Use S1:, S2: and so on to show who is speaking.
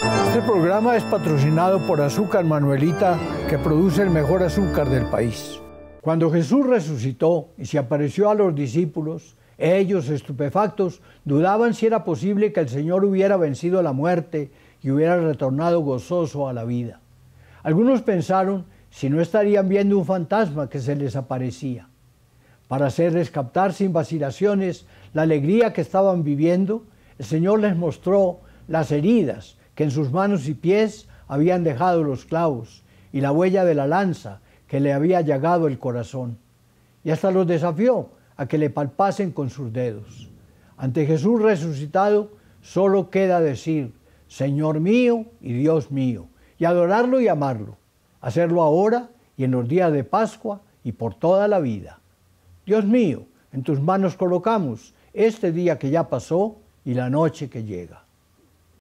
S1: Este programa es patrocinado por Azúcar Manuelita, que produce el mejor azúcar del país. Cuando Jesús resucitó y se apareció a los discípulos, ellos, estupefactos, dudaban si era posible que el Señor hubiera vencido la muerte y hubiera retornado gozoso a la vida. Algunos pensaron si no estarían viendo un fantasma que se les aparecía. Para hacerles captar sin vacilaciones la alegría que estaban viviendo, el Señor les mostró las heridas, que en sus manos y pies habían dejado los clavos, y la huella de la lanza que le había llagado el corazón. Y hasta los desafió a que le palpasen con sus dedos. Ante Jesús resucitado solo queda decir, Señor mío y Dios mío, y adorarlo y amarlo, hacerlo ahora y en los días de Pascua y por toda la vida. Dios mío, en tus manos colocamos este día que ya pasó y la noche que llega.